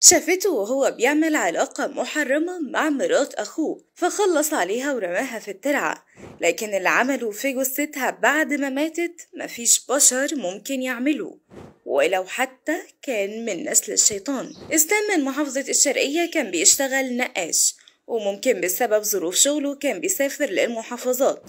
شافته وهو بيعمل علاقة محرمة مع مرات أخوه فخلص عليها ورماها في الترعة لكن اللي عمله في جثتها بعد ما ماتت مفيش بشر ممكن يعمله ولو حتى كان من نسل الشيطان إسلام من محافظة الشرقية كان بيشتغل نقاش وممكن بسبب ظروف شغله كان بيسافر للمحافظات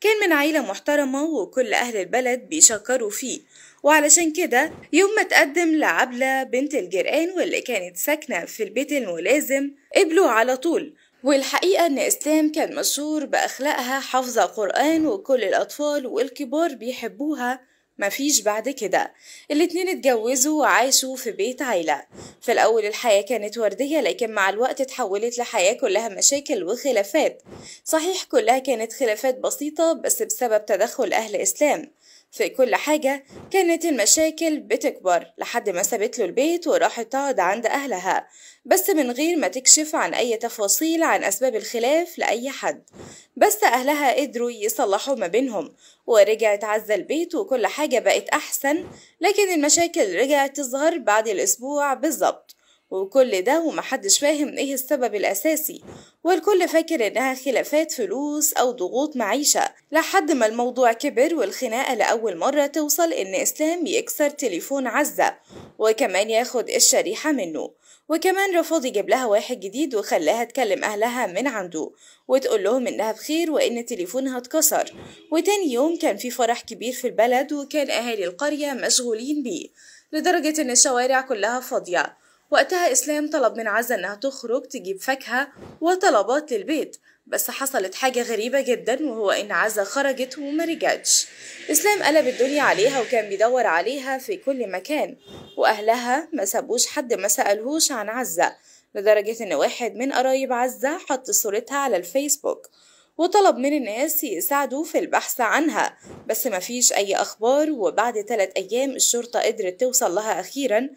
كان من عيلة محترمة وكل أهل البلد بيشكروا فيه وعلشان كده يوم ما تقدم لعبلة بنت الجرآن واللي كانت ساكنة في البيت الملازم قبلوا على طول والحقيقة إن إسلام كان مشهور بأخلاقها حافظة قرآن وكل الأطفال والكبار بيحبوها مفيش بعد كده الاتنين اتجوزوا وعاشوا في بيت عيلة في الأول الحياة كانت وردية لكن مع الوقت اتحولت لحياة كلها مشاكل وخلافات صحيح كلها كانت خلافات بسيطة بس بسبب تدخل أهل إسلام في كل حاجة كانت المشاكل بتكبر لحد ما سابت له البيت وراحت تقعد عند أهلها بس من غير ما تكشف عن أي تفاصيل عن أسباب الخلاف لأي حد بس أهلها قدروا يصلحوا ما بينهم ورجعت عزة البيت وكل حاجة بقت أحسن لكن المشاكل رجعت تظهر بعد الأسبوع بالظبط وكل ده ومحدش فاهم ايه السبب الاساسي والكل فاكر انها خلافات فلوس او ضغوط معيشة لحد ما الموضوع كبر والخناقة لأول مرة توصل ان اسلام يكسر تليفون عزة وكمان ياخد الشريحة منه وكمان رفض يجيب لها واحد جديد وخلاها تكلم أهلها من عنده وتقول لهم إنها بخير وإن تليفونها اتكسر وتاني يوم كان في فرح كبير في البلد وكان أهالي القرية مشغولين بيه لدرجة إن الشوارع كلها فاضية وقتها إسلام طلب من عزة إنها تخرج تجيب فاكهة وطلبات للبيت بس حصلت حاجة غريبة جدا وهو إن عزة خرجت وما رجعتش إسلام قلب الدنيا عليها وكان بيدور عليها في كل مكان وأهلها ما سابوش حد ما سألهوش عن عزة لدرجة إن واحد من قرايب عزة حط صورتها على الفيسبوك وطلب من الناس يساعدوا في البحث عنها بس مفيش أي أخبار وبعد ثلاث أيام الشرطة قدرت توصل لها أخيرا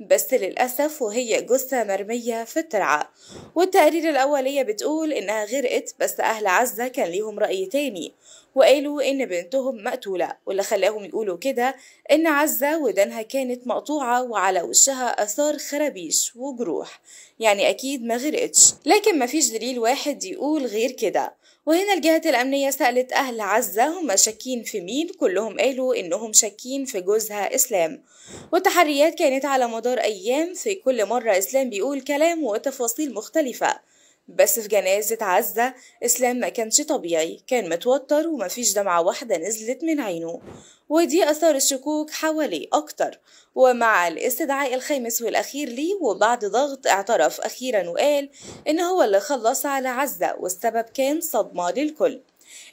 بس للأسف وهي جثة مرمية في الترعة والتقارير الأولية بتقول إنها غرقت بس أهل عزة كان ليهم رأي تاني وقالوا إن بنتهم مقتولة واللي خلاهم يقولوا كده إن عزة ودانها كانت مقطوعة وعلى وشها آثار خرابيش وجروح يعني أكيد ما غرقتش لكن مفيش دليل واحد يقول غير كده وهنا الجهات الأمنية سألت أهل عزة هم شاكين في مين كلهم قالوا إنهم شاكين في جوزها إسلام والتحريات كانت على مدار أيام في كل مرة إسلام بيقول كلام وتفاصيل مختلفة بس في جنازة عزة إسلام ما كانش طبيعي كان متوتر ومفيش دمعة واحدة نزلت من عينه ودي أثار الشكوك حواليه أكتر ومع الاستدعاء الخامس والأخير ليه وبعد ضغط اعترف أخيرا وقال إن هو اللي خلص على عزة والسبب كان صدمة للكل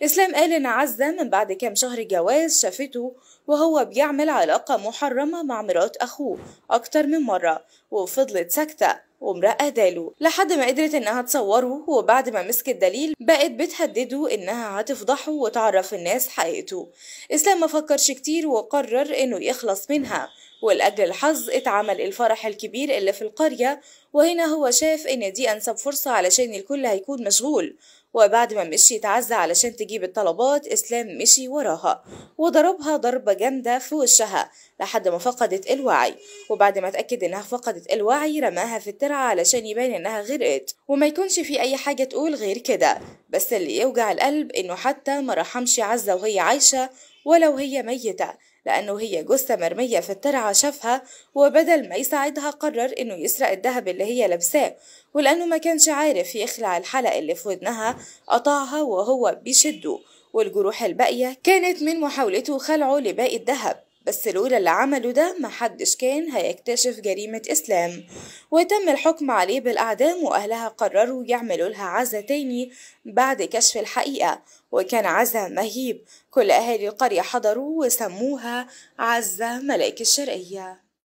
إسلام قال إن عزة من بعد كام شهر جواز شافته وهو بيعمل علاقة محرمة مع مرات أخوه أكتر من مرة وفضلت ساكتة ومرأة داله لحد ما قدرت انها تصوره وبعد ما مسكت دليل بقت بتهدده انها هتفضحه وتعرف الناس حقيقته اسلام ما فكرش كتير وقرر انه يخلص منها ولأجل الحظ اتعمل الفرح الكبير اللي في القرية وهنا هو شاف ان دي انسب فرصة علشان الكل هيكون مشغول وبعد ما مشي عزة علشان تجيب الطلبات إسلام مشي وراها وضربها ضربة جامدة في وشها لحد ما فقدت الوعي وبعد ما اتأكد إنها فقدت الوعي رماها في الترعة علشان يبان إنها غرقت وما يكونش في أي حاجة تقول غير كده بس اللي يوجع القلب إنه حتى ما رحمش عزة وهي عايشة ولا وهي ميتة لأنه هي جثة مرمية في الترعة شافها وبدل ما يساعدها قرر إنه يسرق الذهب اللي هي لابساه ولأنه ما كانش عارف يخلع الحلق اللي في ودنها قطعها وهو بيشده والجروح الباقية كانت من محاولته خلعه لباقي الذهب بس لولا اللي عمله ده محدش كان هيكتشف جريمة إسلام وتم الحكم عليه بالأعدام وأهلها قرروا يعملوا لها عزا تاني بعد كشف الحقيقة وكان عزا مهيب كل أهالي القرية حضروا وسموها عزة ملاك الشرقية